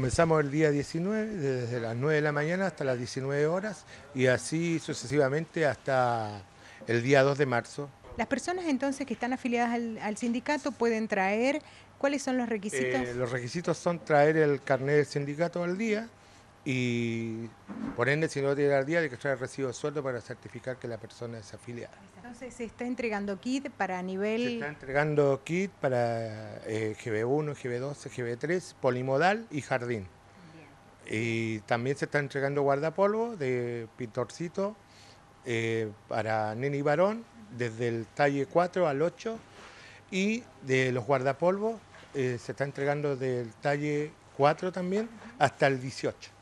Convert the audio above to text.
Comenzamos el día 19, desde las 9 de la mañana hasta las 19 horas y así sucesivamente hasta el día 2 de marzo. Las personas entonces que están afiliadas al, sindicato pueden traer, ¿cuáles son los requisitos? Eh, los requisitos son traer el carnet del sindicato al día y por ende, si no tiene al día, hay que traer recibo de sueldo para certificar que la persona es afiliada. Entonces, ¿se está entregando kit para nivel...? Se está entregando kit para GB1, gb 2 GB3, polimodal y jardín. Y también se está entregando guardapolvo de pintorcito eh, para nene y varón, desde el talle 4 al 8. Y de los guardapolvos eh, se está entregando del talle 4 también hasta el 18.